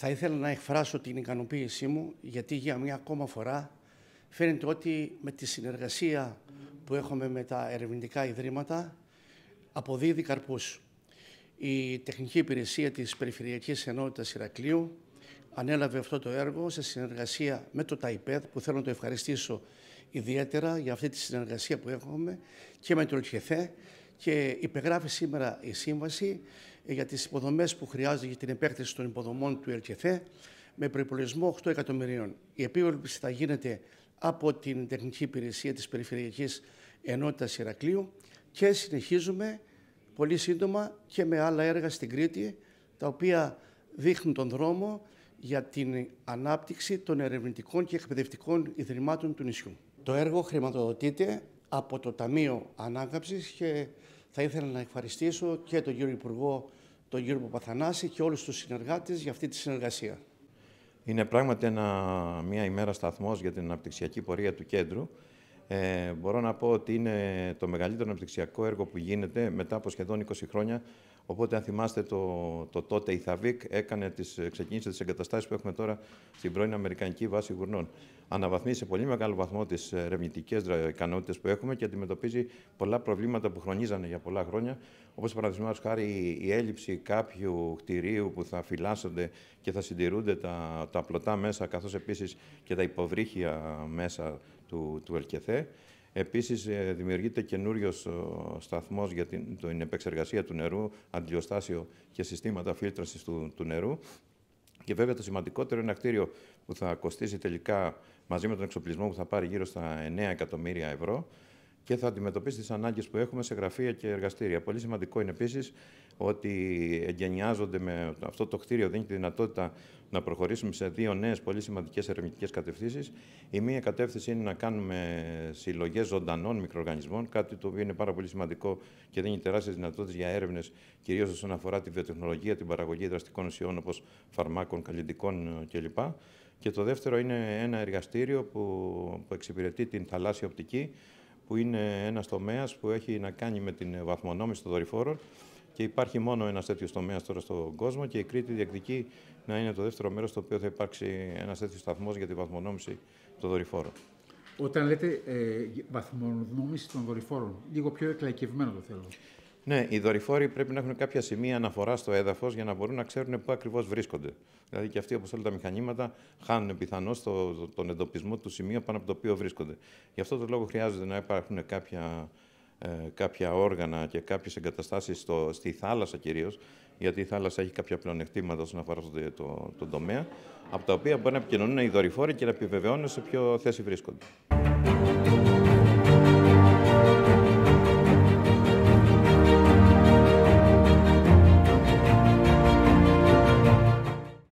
Θα ήθελα να εκφράσω την ικανοποίησή μου γιατί για μια ακόμα φορά φαίνεται ότι με τη συνεργασία που έχουμε με τα ερευνητικά ιδρύματα αποδίδει καρπούς. Η τεχνική υπηρεσία της Περιφερειακής Ενότητας Ηρακλείου ανέλαβε αυτό το έργο σε συνεργασία με το ΤΑΙΠΕΔ που θέλω να το ευχαριστήσω ιδιαίτερα για αυτή τη συνεργασία που έχουμε και με το ΛΚΕΘΕ και υπεγράφει σήμερα η σύμβαση ε, για τις υποδομές που χρειάζεται για την επέκταση των υποδομών του ΕΛΚΕΘΕ με προϋπολογισμό 8 εκατομμυρίων. Η επίβλεψη θα γίνεται από την Τεχνική Υπηρεσία της Περιφερειακής Ενότητας Ηρακλείου και συνεχίζουμε πολύ σύντομα και με άλλα έργα στην Κρήτη τα οποία δείχνουν τον δρόμο για την ανάπτυξη των ερευνητικών και εκπαιδευτικών ιδρυμάτων του νησιού. Το έργο χρηματοδοτείται από το Ταμείο Ανάκαμψης και θα ήθελα να ευχαριστήσω και τον κύριο Υπουργό, τον κύριο Παπαθανάση και όλους τους συνεργάτες για αυτή τη συνεργασία. Είναι πράγματι ένα, μια ημέρα σταθμός για την αναπτυξιακή πορεία του κέντρου ε, μπορώ να πω ότι είναι το μεγαλύτερο αναπτυξιακό έργο που γίνεται μετά από σχεδόν 20 χρόνια. Οπότε, αν θυμάστε, το, το τότε η Θαβίκ έκανε τις, ξεκίνησε τις εγκαταστάσεις που έχουμε τώρα στην πρώην Αμερικανική βάση γουρνών. Αναβαθμίζει σε πολύ μεγάλο βαθμό τις ε, ερευνητικές ικανότητες που έχουμε και αντιμετωπίζει πολλά προβλήματα που χρονίζανε για πολλά χρόνια. Όπως, παραδείγματος χάρη, η έλλειψη κάποιου κτηρίου που θα φυλάσσονται και θα συντηρούνται τα, τα πλωτά μέσα, καθώς επίσης και τα υποβρύχια μέσα του, του Ελκεθέ. Επίσης, ε, δημιουργείται καινούριος σταθμός για την, την επεξεργασία του νερού, αντιλιοστάσιο και συστήματα φίλτραση του, του νερού. Και βέβαια το σημαντικότερο είναι ένα κτίριο που θα κοστίσει τελικά μαζί με τον εξοπλισμό που θα πάρει γύρω στα 9 εκατομμύρια ευρώ και θα αντιμετωπίσει τις ανάγκες που έχουμε σε γραφεία και εργαστήρια. Πολύ σημαντικό είναι επίσης ότι εγκαινιάζονται με αυτό το κτίριο, δίνει τη δυνατότητα να προχωρήσουμε σε δύο νέες πολύ σημαντικές ερευνητικές κατευθύνσεις. Η μία κατεύθυνση είναι να κάνουμε συλλογές ζωντανών μικροοργανισμών, κάτι το οποίο είναι πάρα πολύ σημαντικό και δίνει τεράστιες δυνατότητες για έρευνες, κυρίως όσον αφορά τη βιοτεχνολογία, την παραγωγή δραστικών ουσιών όπως φαρμάκων, καλλιντικών ε, κλπ. Και το δεύτερο είναι ένα εργαστήριο που, εξυπηρετεί την θαλάσσια οπτική, που είναι ένας τομέας που έχει να κάνει με την βαθμονόμηση των δορυφόρων και υπάρχει μόνο ένας τέτοιος τομέας τώρα στον κόσμο και η Κρήτη διεκδικεί να είναι το δεύτερο μέρος στο οποίο θα υπάρξει ένας τέτοιος σταθμός για τη βαθμονόμηση των δορυφόρων. Όταν λέτε ε, βαθμονόμηση των δορυφόρων, λίγο πιο εκλαϊκευμένο το θέλω. Ναι, οι δορυφόροι πρέπει να έχουν κάποια σημεία αναφορά στο έδαφος για να μπορούν να ξέρουν πού ακριβώς βρίσκονται. Δηλαδή και αυτοί, όπως όλα τα μηχανήματα, χάνουν πιθανώς τον εντοπισμό του σημείου πάνω από το οποίο βρίσκονται. Γι' αυτό το λόγο χρειάζεται να υπάρχουν κάποια, ε, κάποια όργανα και κάποιες εγκαταστάσεις στη θάλασσα κυρίως, γιατί η θάλασσα έχει κάποια πλεονεκτήματα όσον αφορά τον το, το τομέα, από τα οποία μπορεί να επικοινωνούν οι δορυφόροι και να επιβεβαιώνουν σε ποιο θέση βρίσκονται.